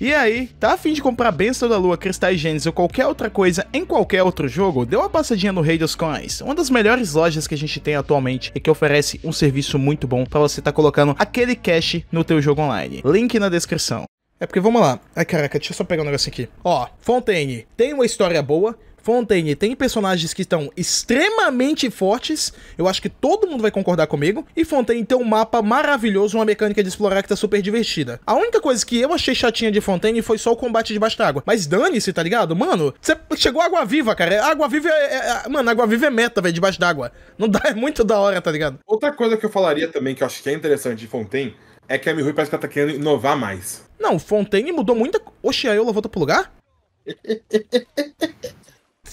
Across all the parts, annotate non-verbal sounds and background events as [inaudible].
E aí, tá afim de comprar Benção da Lua, Cristais Gênesis ou qualquer outra coisa em qualquer outro jogo? Dê uma passadinha no Rei dos Coins, uma das melhores lojas que a gente tem atualmente e que oferece um serviço muito bom para você estar tá colocando aquele cash no teu jogo online. Link na descrição. É porque vamos lá. Ai, caraca, deixa eu só pegar um negócio aqui. Ó, Fontaine, tem uma história boa, Fontaine tem personagens que estão extremamente fortes, eu acho que todo mundo vai concordar comigo, e Fontaine tem um mapa maravilhoso, uma mecânica de explorar que tá super divertida. A única coisa que eu achei chatinha de Fontaine foi só o combate debaixo d'água, mas dane-se, tá ligado? Mano, você chegou água viva, cara, água viva é... é, é mano, água viva é meta, velho, debaixo d'água. Não dá, [laughs] é muito da hora, tá ligado? Outra coisa que eu falaria também, que eu acho que é interessante de Fontaine, é que a Mihui parece que ela tá querendo inovar mais. Não, Fontaine mudou muita... Oxi, a Eula volta pro lugar? [laughs]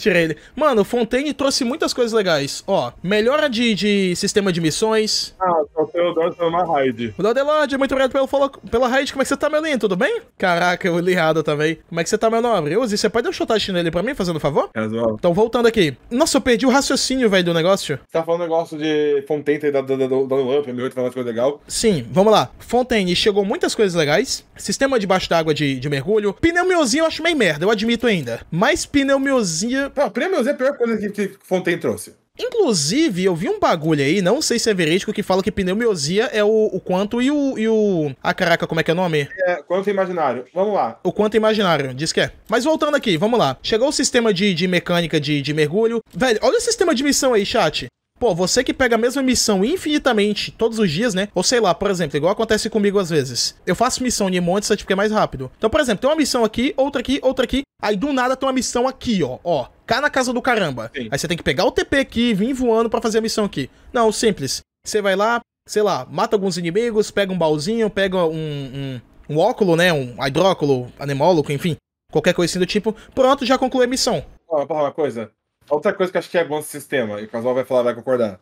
tirei ele. Mano, Fontaine trouxe muitas coisas legais. Ó, melhora de, de sistema de missões. Ah, só tem o Dodge na raid. O Dodelod, é muito obrigado pelo follow, pela raid. Como é que você tá, meu lindo? Tudo bem? Caraca, eu li errado também. Como é que você tá, meu nobre? Uzi, você pode dar um shotagem nele pra mim, fazendo um favor? Casual. É, então, voltando aqui. Nossa, eu perdi o raciocínio, velho, do negócio. Você tá falando negócio de Fontaine e da Dunlop, meu outro falando coisa legal. Sim, vamos lá. Fontaine chegou muitas coisas legais. Sistema debaixo d'água de, de mergulho. Pneumozinho eu acho meio merda, eu admito ainda. Mas pneumozinho Pô, prêmios é a pior coisa que, que Fontaine trouxe. Inclusive, eu vi um bagulho aí, não sei se é verídico, que fala que pneumosia é o, o quanto e o, e o. Ah, caraca, como é que é o nome? É, quanto é imaginário. Vamos lá. O quanto é imaginário, diz que é. Mas voltando aqui, vamos lá. Chegou o sistema de, de mecânica de, de mergulho. Velho, olha o sistema de missão aí, chat. Pô, você que pega a mesma missão infinitamente todos os dias, né? Ou sei lá, por exemplo, igual acontece comigo às vezes. Eu faço missão em Montes, que é mais rápido. Então, por exemplo, tem uma missão aqui, outra aqui, outra aqui. Aí do nada tem uma missão aqui, ó. Ó, cá na casa do caramba. Sim. Aí você tem que pegar o TP aqui, vir voando para fazer a missão aqui. Não, simples. Você vai lá, sei lá, mata alguns inimigos, pega um baúzinho, pega um, um, um óculo, né? Um hidróculo, anemólogo, enfim. Qualquer coisa assim do tipo. Pronto, já conclui a missão. Ó, uma coisa. Outra coisa que eu acho que é bom esse sistema, e o Casual vai falar, vai concordar.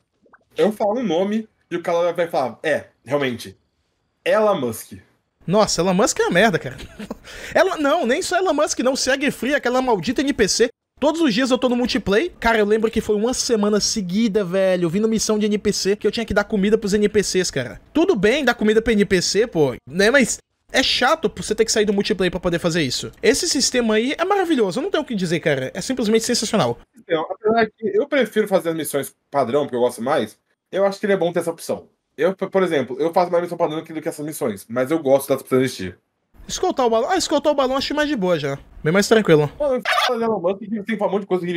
Eu falo um nome e o casal vai falar, é, realmente, Elon Musk. Nossa, Elon Musk é uma merda, cara. [laughs] Ela, não, nem só Elon Musk, não. Segue Free, aquela maldita NPC. Todos os dias eu tô no multiplayer. Cara, eu lembro que foi uma semana seguida, velho, vindo missão de NPC que eu tinha que dar comida pros NPCs, cara. Tudo bem dar comida pra NPC, pô, né? Mas é chato você ter que sair do multiplayer para poder fazer isso. Esse sistema aí é maravilhoso, eu não tenho o que dizer, cara. É simplesmente sensacional. Então, apesar que eu prefiro fazer as missões padrão, porque eu gosto mais, eu acho que ele é bom ter essa opção. Eu, por exemplo, eu faço mais missão padrão do que essas missões, mas eu gosto das opções de existir. Escoltar o balão. Ah, escoltar o balão acho mais de boa já. Bem mais tranquilo. Mano, tem um monte de coisa com o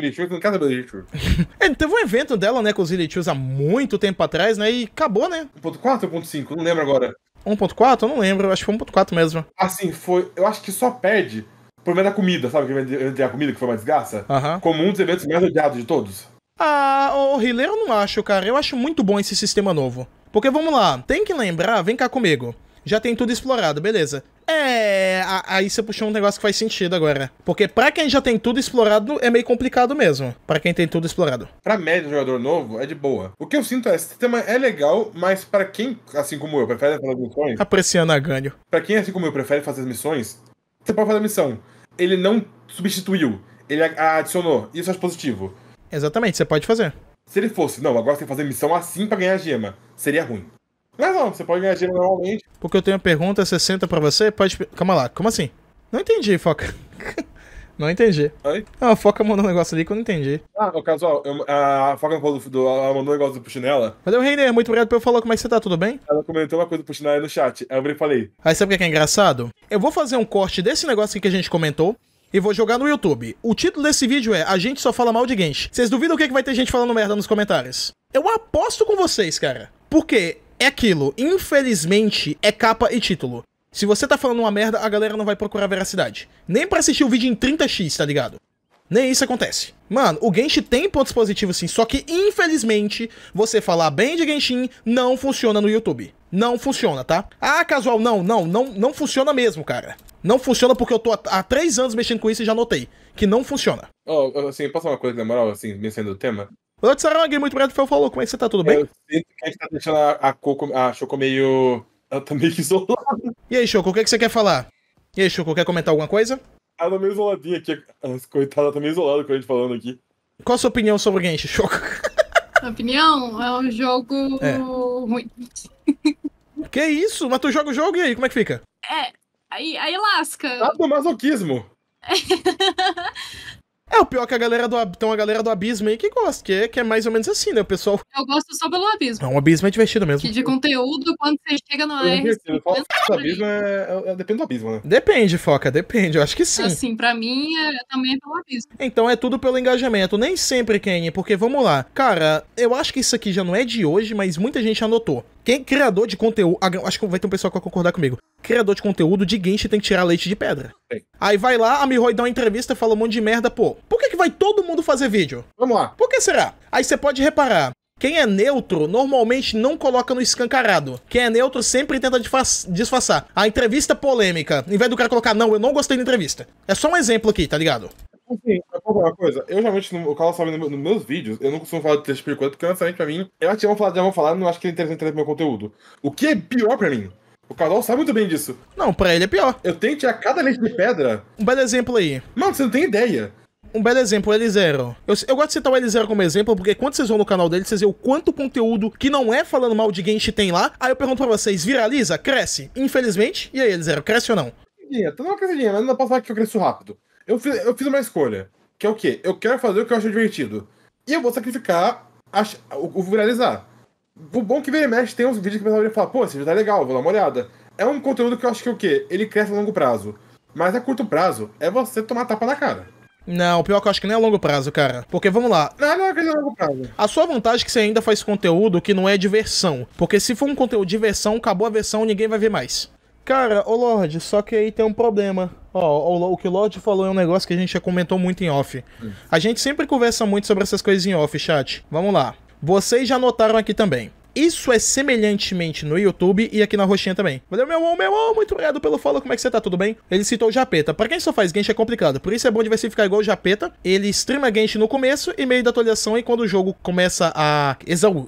Hirichu, não quer saber [laughs] é, teve um evento dela, né, com os Hirichus há muito tempo atrás, né, e acabou, né? 1.4 ou 1.5? Não lembro agora. 1.4? Eu não lembro, acho que foi 1.4 mesmo. Assim, foi. Eu acho que só perde o problema da comida, sabe? Que vender a comida que foi uma desgraça. Uhum. Como um dos eventos mais odiados de todos. Ah, o Relay eu não acho, cara. Eu acho muito bom esse sistema novo. Porque vamos lá, tem que lembrar, vem cá comigo. Já tem tudo explorado, beleza. É, aí você puxou um negócio que faz sentido agora. Porque pra quem já tem tudo explorado, é meio complicado mesmo. Pra quem tem tudo explorado. Pra médio jogador novo, é de boa. O que eu sinto é, esse sistema é legal, mas pra quem, assim como eu, prefere fazer as missões. Tá apreciando a ganho. Pra quem, assim como eu, prefere fazer as missões, você pode fazer a missão. Ele não substituiu, ele adicionou. Isso é positivo. Exatamente, você pode fazer. Se ele fosse, não, agora você tem que fazer missão assim pra ganhar a gema, seria ruim. Não, não, você pode ganhar dinheiro normalmente. Porque eu tenho uma pergunta 60 é pra você, pode. Calma lá, como assim? Não entendi, Foca. [laughs] não entendi. Oi? Ah, a Foca mandou um negócio ali que eu não entendi. Ah, o caso, a Foca falou do, do, ela mandou um negócio do Puxinela. Valeu, Reiner, muito obrigado pelo falar como é que você tá, tudo bem? Ela comentou uma coisa do Puxinela no chat, aí eu falei. Aí sabe o é que é engraçado? Eu vou fazer um corte desse negócio aqui que a gente comentou, e vou jogar no YouTube. O título desse vídeo é A gente só fala mal de Genshin. Vocês duvidam o que, é que vai ter gente falando merda nos comentários? Eu aposto com vocês, cara. Porque é aquilo, infelizmente é capa e título. Se você tá falando uma merda, a galera não vai procurar veracidade. Nem pra assistir o vídeo em 30x, tá ligado? Nem isso acontece. Mano, o Genshin tem pontos positivos sim, só que infelizmente você falar bem de Genshin não funciona no YouTube. Não funciona, tá? Ah, casual, não, não, não, não funciona mesmo, cara. Não funciona porque eu tô há três anos mexendo com isso e já notei que não funciona. Oh, assim, posso falar uma coisa na moral, assim, vencendo o tema? Olá, Tsarang, muito obrigado pelo falou. Como é que você tá? Tudo bem? Eu sinto que a gente tá deixando a, a, Coco, a Choco meio. Ela tá meio [laughs] isolada. E aí, Choco, o que, é que você quer falar? E aí, Choco, quer comentar alguma coisa? Ela tá meio isoladinha aqui. Coitada, ela tá meio isolada com a gente falando aqui. Qual a sua opinião sobre o Genshin, Choco? opinião? É um jogo é. ruim. Que isso? Mas tu joga o jogo e aí, como é que fica? É, aí, aí lasca. Ah, do masoquismo. [laughs] É, o pior é que a galera do então a galera do Abismo aí que gosta, que é, que é mais ou menos assim, né, o pessoal? Eu gosto só pelo Abismo. Não, é o Abismo é divertido mesmo. Que de conteúdo, quando você chega no AR... O Abismo é, é, depende do Abismo, né? Depende, Foca, depende, eu acho que sim. Assim, pra mim, é, também é pelo Abismo. Então é tudo pelo engajamento, nem sempre, Kenny, porque vamos lá. Cara, eu acho que isso aqui já não é de hoje, mas muita gente anotou. Quem é criador de conteúdo. Ah, acho que vai ter um pessoal que vai concordar comigo. Criador de conteúdo de Genshin tem que tirar leite de pedra. Sim. Aí vai lá, a Mihoy dá uma entrevista, fala um monte de merda, pô. Por que, que vai todo mundo fazer vídeo? Vamos lá. Por que será? Aí você pode reparar. Quem é neutro normalmente não coloca no escancarado. Quem é neutro sempre tenta disfarçar. A entrevista polêmica, em vez do cara colocar, não, eu não gostei da entrevista. É só um exemplo aqui, tá ligado? Assim, uma coisa. Eu geralmente, o Carlos sabe, nos no meus vídeos, eu não costumo falar de trecho por enquanto, porque honestamente pra mim, eu já vão falar, já vão falar, não acho que é interessante o meu conteúdo. O que é pior pra mim? O Carol sabe muito bem disso. Não, pra ele é pior. Eu tenho que tirar cada leite de pedra. Um belo exemplo aí. Mano, você não tem ideia um belo exemplo, o L0. Eu, eu, gosto de citar o L0 como exemplo, porque quando vocês vão no canal dele, vocês vêem o quanto conteúdo que não é falando mal de Genshin tem lá. Aí eu pergunto pra vocês, viraliza? Cresce? Infelizmente. E aí, L0, cresce ou não? Tô numa uma crescidinha, mas não dá pra falar que eu cresço rápido. Eu fiz, eu fiz uma escolha, que é o quê? Eu quero fazer o que eu acho divertido. E eu vou sacrificar ach, o, o viralizar. O bom é que vira e mexe tem uns vídeos que o pessoal fala, pô, esse vídeo tá legal, vou dar uma olhada. É um conteúdo que eu acho que é o quê? Ele cresce a longo prazo. Mas a curto prazo é você tomar tapa na cara. Não, o pior é que eu acho que nem é longo prazo, cara. Porque vamos lá. Não, não, não é longo prazo. A sua vantagem é que você ainda faz conteúdo que não é diversão. Porque se for um conteúdo de diversão, acabou a versão, ninguém vai ver mais. Cara, ô Lorde, só que aí tem um problema. Ó, o, o que o Lorde falou é um negócio que a gente já comentou muito em off. Hum. A gente sempre conversa muito sobre essas coisas em off, chat. Vamos lá. Vocês já notaram aqui também. Isso é semelhantemente no YouTube e aqui na roxinha também. Valeu, meu homem, meu homem, muito obrigado pelo follow, como é que você tá, tudo bem? Ele citou o Japeta. Pra quem só faz Genshin é complicado, por isso é bom diversificar igual o Japeta. Ele streama Genshin no começo e meio da atualização e quando o jogo começa a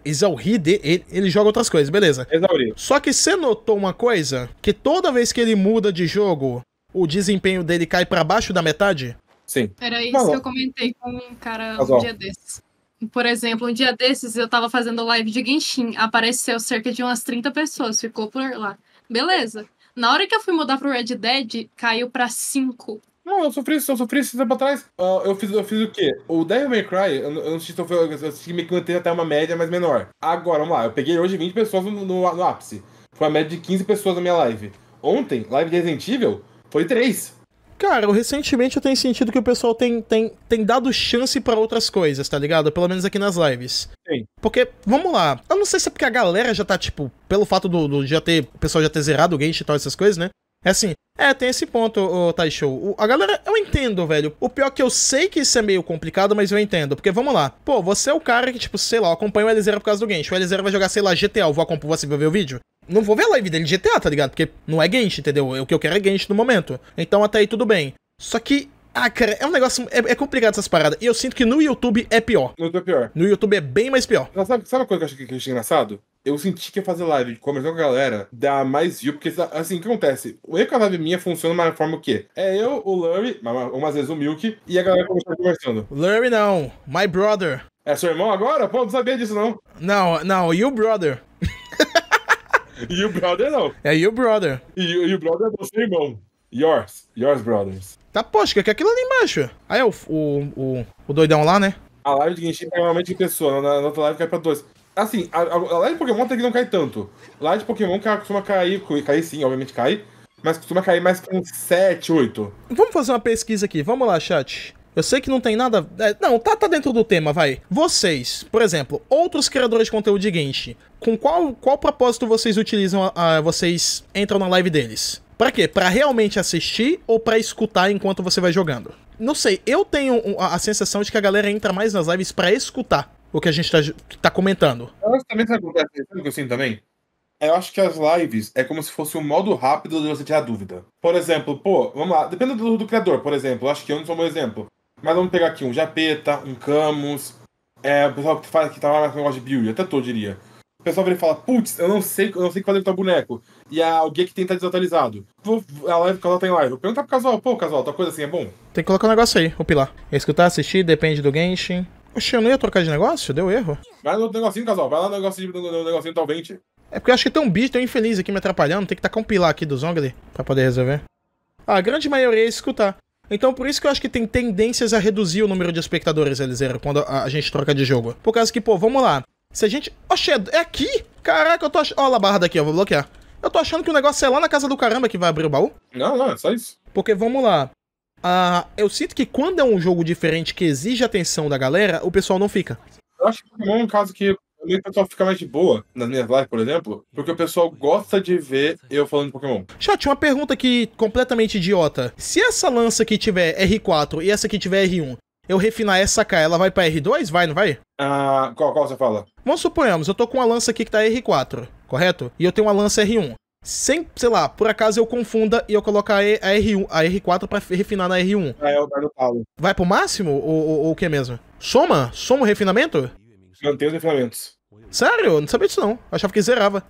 exaurir de ele, ele joga outras coisas, beleza? Exaurir. Só que você notou uma coisa? Que toda vez que ele muda de jogo, o desempenho dele cai para baixo da metade? Sim. Era isso que eu comentei com um cara Falou. um dia desses. Por exemplo, um dia desses eu tava fazendo live de Genshin, apareceu cerca de umas 30 pessoas, ficou por lá. Beleza. Na hora que eu fui mudar pro Red Dead, caiu pra 5. Não, eu sofri isso, eu sofri isso tempo atrás. Uh, eu, fiz, eu fiz o quê? O Devil May Cry, eu, eu não sei se eu, fui eu meio que manter até uma média mais menor. Agora, vamos lá, eu peguei hoje 20 pessoas no, no, no ápice. Foi uma média de 15 pessoas na minha live. Ontem, live de Resident Evil, foi 3. Cara, eu, recentemente eu tenho sentido que o pessoal tem, tem, tem dado chance para outras coisas, tá ligado? Pelo menos aqui nas lives. Sim. Porque, vamos lá, eu não sei se é porque a galera já tá, tipo, pelo fato do, do já ter, o pessoal já ter zerado o Genshin e tal, essas coisas, né? É assim, é, tem esse ponto, o Taisho. O, a galera, eu entendo, velho. O pior é que eu sei que isso é meio complicado, mas eu entendo. Porque vamos lá. Pô, você é o cara que, tipo, sei lá, acompanha o L0 por causa do Genshin. O L0 vai jogar, sei lá, GTA. Eu vou, você vou ver o vídeo? não vou ver a live dele de GTA, tá ligado? Porque não é Genshin, entendeu? É o que eu quero é Genshin no momento. Então até aí tudo bem. Só que ah, cara, é um negócio. É, é, complicado essas paradas. E eu sinto que no YouTube é pior. No YouTube é pior. No YouTube é bem mais pior. sabe, sabe uma coisa que eu achei, que eu engraçado? Eu senti que fazer live conversando com a galera dá mais view, porque assim, o que acontece? O eu com a live minha funciona de uma forma o quê? É eu, o Lurry, umas vezes o Milk, e a galera conversando. Lurry não, my brother. É seu irmão agora? Pô, não sabia disso não. Não, não, you brother. E o brother não. É you brother. E o brother é você, irmão. Yours. Yours, brothers. Tá, poxa, que é aquilo ali embaixo. Aí é o, o, o, o doidão lá, né? A live de Genshin é normalmente em pessoa, na, na outra live cai pra dois. Assim, a, a, a live de Pokémon até que não cai tanto. Live de Pokémon que costuma cair, cair sim, obviamente cai, mas costuma cair mais com 7, 8. Vamos fazer uma pesquisa aqui, vamos lá, chat. Eu sei que não tem nada. É, não, tá, tá dentro do tema, vai. Vocês, por exemplo, outros criadores de conteúdo de Genshin, com qual, qual propósito vocês utilizam. A, a, vocês entram na live deles? Para quê? Para realmente assistir ou para escutar enquanto você vai jogando? Não sei, eu tenho a, a sensação de que a galera entra mais nas lives para escutar o que a gente tá, tá comentando. Eu acho também é, sabe o que eu sinto também? É, eu acho que as lives é como se fosse um modo rápido de você tirar dúvida. Por exemplo, pô, vamos lá, depende do, do criador, por exemplo, acho que eu não sou um bom exemplo. Mas vamos pegar aqui um Japeta, um Camus. É, o pessoal que fala que tava com negócio de build, até tô, diria. O pessoal vem e fala, putz, eu não sei, eu não sei fazer com o boneco. E a alguém que tem tá desatualizado. Vou, a live, o casal tá em live. Vou perguntar pro casal, pô, casal, tua coisa assim é bom? Tem que colocar um negócio aí, o pilar. É escutar, assistir, depende do Genshin. Oxe, eu não ia trocar de negócio? Deu erro. Vai no negocinho, casal. Vai lá no negocinho, no, no negocinho É porque eu acho que tem um bicho tão infeliz aqui me atrapalhando. Tem que tacar tá um pilar aqui do Zongli pra poder resolver. A grande maioria ia é escutar. Então por isso que eu acho que tem tendências a reduzir o número de espectadores, Eliseiro, quando a, a gente troca de jogo. Por causa que, pô, vamos lá. Se a gente... Oxê, é, é aqui? Caraca, eu tô achando... Ó, a barra daqui, ó, vou bloquear. Eu tô achando que o negócio é lá na casa do caramba que vai abrir o baú. Não, não, é só isso. Porque vamos lá. Ah, eu sinto que quando é um jogo diferente que exige atenção da galera, o pessoal não fica. Eu acho que é um caso que também o pessoal fica mais de boa nas minhas lives, por exemplo, porque o pessoal gosta de ver eu falando de Pokémon. Chat, uma pergunta aqui completamente idiota. Se essa lança aqui tiver R4 e essa aqui tiver R1, eu refinar essa K, ela vai pra R2? Vai, não vai? Ah, qual, qual você fala? Vamos suponhamos, eu tô com uma lança aqui que tá R4, correto? E eu tenho uma lança R1. Sem, sei lá, por acaso eu confunda e eu colocar a, R1, a R4 pra refinar na R1. É, ah, é o lugar do talo. Vai pro máximo ou, ou, ou o que mesmo? Soma? Soma o refinamento? Manter os livramentos. Sério? Eu não sabia disso não. achava que zerava.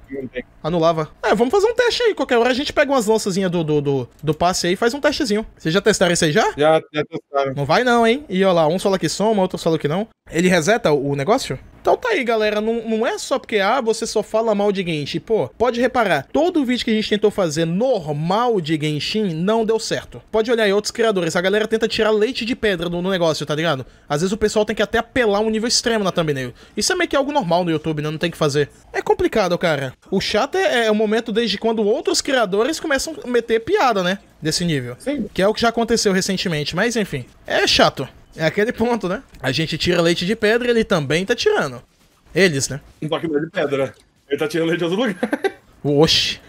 Anulava. É, vamos fazer um teste aí. Qualquer hora a gente pega umas lançazinhas do, do, do, do passe aí e faz um testezinho. Vocês já testaram isso aí já? Já, já testaram. Não vai não, hein? E olha lá, uns fala que soma, outro fala que não. Ele reseta o negócio? Então tá aí, galera. Não, não é só porque, ah, você só fala mal de Genshin. Pô, pode reparar, todo o vídeo que a gente tentou fazer normal de Genshin não deu certo. Pode olhar aí outros criadores. A galera tenta tirar leite de pedra no, no negócio, tá ligado? Às vezes o pessoal tem que até apelar um nível extremo na thumbnail. Isso é meio que algo normal no YouTube, né? Não tem que fazer. É complicado, cara. O chato é, é o momento desde quando outros criadores começam a meter piada, né? Desse nível. Sim. Que é o que já aconteceu recentemente. Mas enfim, é chato. É aquele ponto, né? A gente tira leite de pedra, ele também tá tirando. Eles, né? Não toque de pedra. Ele tá tirando leite de outro lugar. [laughs] Oxi.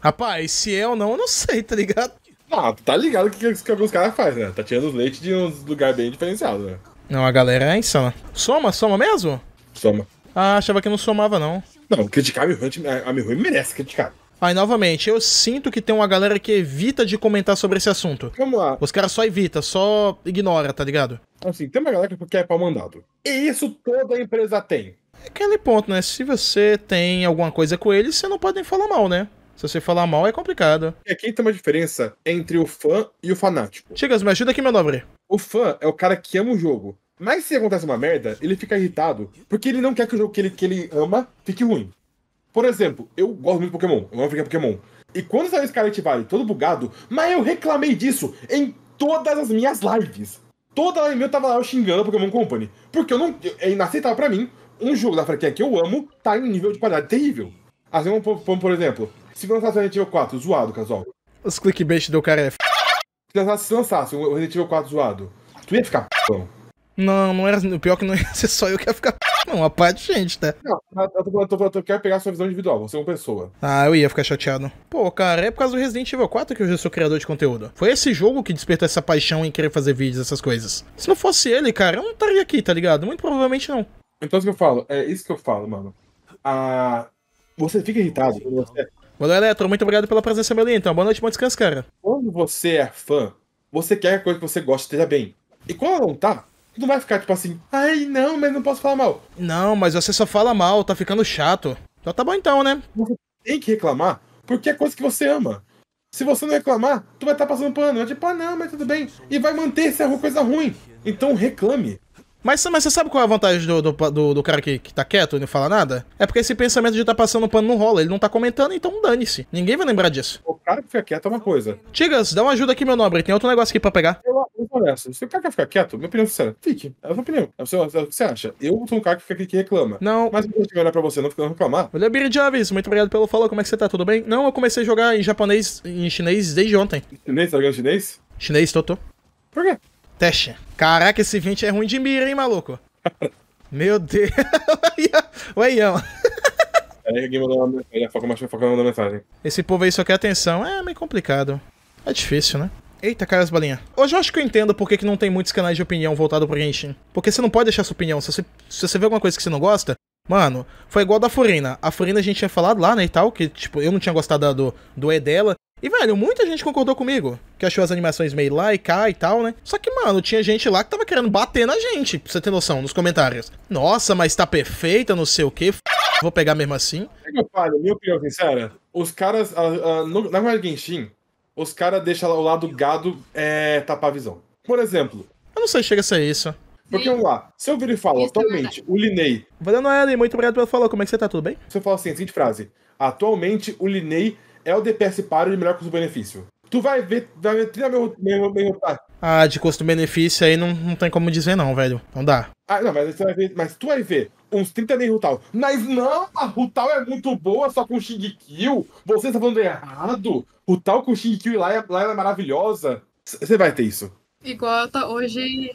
Rapaz, se é ou não, eu não sei, tá ligado? Não, ah, tá ligado o que, que alguns caras fazem, né? Tá tirando leite de um lugar bem diferenciado, né? Não, a galera é insana. Soma, soma mesmo? Soma. Ah, achava que não somava, não. Não, criticar a Mihoyo, a Mihoyo merece criticar. Aí, novamente, eu sinto que tem uma galera que evita de comentar sobre esse assunto. Vamos lá. Os caras só evita, só ignora, tá ligado? Então, assim, tem uma galera que quer pau mandado. E isso toda empresa tem. É aquele ponto, né? Se você tem alguma coisa com eles, você não pode nem falar mal, né? Se você falar mal, é complicado. E aqui tem uma diferença entre o fã e o fanático. Chigas, me ajuda aqui, meu nobre. O fã é o cara que ama o jogo. Mas se acontece uma merda, ele fica irritado, porque ele não quer que o jogo que ele, que ele ama fique ruim. Por exemplo, eu gosto muito de Pokémon, eu amo ficar Pokémon. E quando saiu Scarlet Valley todo bugado, mas eu reclamei disso em todas as minhas lives. Toda live eu tava lá xingando a Pokémon Company. Porque eu não. É inaceitável pra mim um jogo da franquia que eu amo tá em um nível de qualidade terrível. Assim vamos por exemplo, se lançasse Resident Evil 4, zoado, casal. Os clickbait do cara é. Se lançasse, se lançasse o Resident Evil 4 zoado, tu ia ficar p. Não, não era. O pior é que não ia ser só eu que ia ficar. [laughs] Não, uma parte de gente, tá? Não, eu, tô, eu, eu quero pegar a sua visão individual, você é uma pessoa. Ah, eu ia ficar chateado. Pô, cara, é por causa do Resident Evil 4 que eu já sou criador de conteúdo. Foi esse jogo que despertou essa paixão em querer fazer vídeos, essas coisas. Se não fosse ele, cara, eu não estaria aqui, tá ligado? Muito provavelmente não. Então isso que eu falo, é isso que eu falo, mano. Ah, você fica irritado quando você. É Valeu, Eletro, muito obrigado pela presença, meu lindo. Então, boa noite, bom descanso, cara. Quando você é fã, você quer que a coisa que você gosta esteja bem. E quando ela não tá, Tu não vai ficar tipo assim, ai não, mas não posso falar mal. Não, mas você só fala mal, tá ficando chato. Então tá bom então, né? Você tem que reclamar, porque é coisa que você ama. Se você não reclamar, tu vai estar tá passando pano. É tipo, ah não, mas tudo bem. E vai manter se é uma coisa ruim. Então reclame. Mas, mas você sabe qual é a vantagem do, do, do, do cara que, que tá quieto e não fala nada? É porque esse pensamento de tá passando pano não rola. Ele não tá comentando, então dane-se. Ninguém vai lembrar disso. O cara que fica quieto é uma coisa. Tigas, dá uma ajuda aqui, meu nobre. Tem outro negócio aqui pra pegar. Eu, eu é honesto. Se o cara quer ficar quieto, minha opinião é sincera, fique. É a sua opinião. É o, seu, é o que você acha. Eu sou um cara que fica aqui que reclama. Não. Mas eu vou olhar pra você, não ficar reclamar. Olha, Biri Javis, muito obrigado pelo follow. Como é que você tá? Tudo bem? Não, eu comecei a jogar em japonês, em chinês desde ontem. chinês? Tá jogando chinês? Chinês, tô, Por quê? teste. Caraca, esse 20 é ruim de mira, hein, maluco? [laughs] Meu Deus. Ué, [laughs] Ian. Aí alguém mandou uma Foca mandou mensagem. Esse povo aí só quer atenção. É meio complicado. É difícil, né? Eita, caiu as bolinhas. Hoje eu acho que eu entendo por que, que não tem muitos canais de opinião voltado pro Genshin. Porque você não pode deixar sua opinião. Se você, se você vê alguma coisa que você não gosta, mano, foi igual da Furina. A Furina a gente tinha falado lá, né, e tal, que, tipo, eu não tinha gostado do, do E dela. E, velho, muita gente concordou comigo, que achou as animações meio lá e cá e tal, né? Só que, mano, tinha gente lá que tava querendo bater na gente, pra você ter noção, nos comentários. Nossa, mas tá perfeita, não sei o quê. Vou pegar mesmo assim. Eu falo, minha opinião sincera, os caras, uh, uh, no, na verdade, Genshin, os caras deixam o lado gado é, tapar a visão. Por exemplo... Eu não sei, chega a ser isso. Porque vamos lá, se eu viro e falo, atualmente, né? o Linei... Valeu, Noelle, muito obrigado pelo falou, como é que você tá, tudo bem? Se eu assim, a seguinte frase, atualmente, o Linei é o DPS paro de melhor custo-benefício. Tu vai ver, vai ver, tira mil, meu, Ah, de custo-benefício aí não, não tem como dizer não, velho. Não dá. Ah, não, mas, você vai ver, mas tu vai ver uns 30 nem Rutal. Mas não, a Rutal é muito boa só com Kill. Você tá falando errado. Rutal com Shingekyo lá, é, lá ela é maravilhosa. Você vai ter isso. Igual tá hoje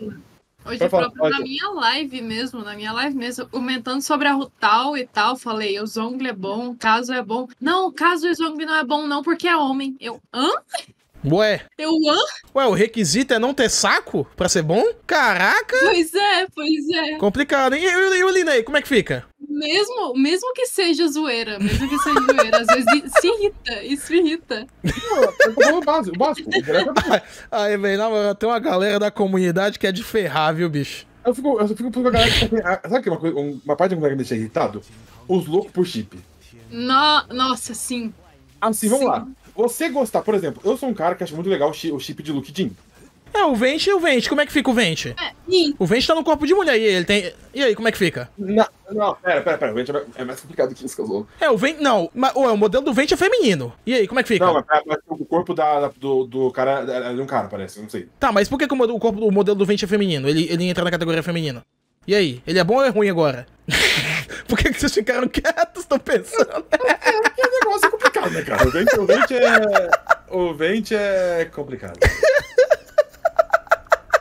Hoje eu falar, na minha live mesmo, na minha live mesmo, comentando sobre a Rutal e tal, falei, o Zong é bom, o caso é bom. Não, o caso do Zong não é bom não, porque é homem. Eu, hã? Ué. Eu hã? Ué, o requisito é não ter saco pra ser bom? Caraca! Pois é, pois é. Complicado, hein? E, e o Linei, como é que fica? mesmo, mesmo que seja zoeira, mesmo que seja zoeira, às vezes se irrita, isso irrita. Pô, é básico, básico. [laughs] Aí, velho, tem uma galera da comunidade que é de ferrar, viu, bicho? Eu fico, eu fico com a galera que é Sabe que uma, coisa, uma parte da galera me deixa irritado? Os loucos por chip. No, nossa, sim. Assim, vamos sim. lá. Você gostar, por exemplo, eu sou um cara que acha muito legal o chip de Luke jean. É, o Vente, o Vente, como é que fica o Vente? É, O Vente tá no corpo de mulher e ele tem. E aí, como é que fica? Não, não, pera, pera, pera. O Vente é mais é complicado que isso, Casou. É, o Vente. Não, mas, ué, o modelo do Vente é feminino. E aí, como é que fica? Não, mas, mas o corpo da, do, do cara é, é de um cara, parece, não sei. Tá, mas por que, que o, corpo, o modelo do Vente é feminino? Ele, ele entra na categoria feminina. E aí, ele é bom ou é ruim agora? [laughs] Por que, que vocês ficaram quietos? Estão pensando? É, é, é, é negócio complicado, né, cara? O Vente, o Vente é. O Vente é complicado. [laughs]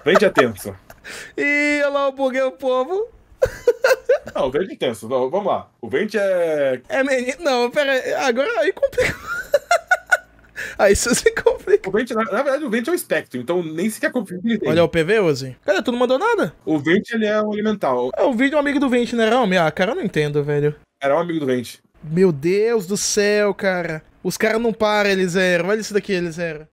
Vende a é tenso. [laughs] Ih, olha lá o buguei o povo. [laughs] Não, o vende é tenso. Não, vamos lá. O vende é. É menino. Não, pera Agora aí complica. [laughs] Aí isso se complica. O Vente, na, na, verdade, o Vente é um espectro, então nem sequer complica ele tem. Olha o PV, Ozzy. Cara, tu não mandou nada? O Vente, ele é um elemental. É, o vídeo é um amigo do Vente, né? Rami? Ah, cara, eu não entendo, velho. Era um amigo do Vente. Meu Deus do céu, cara. Os caras não param, eles eram. Olha isso daqui, eles eram.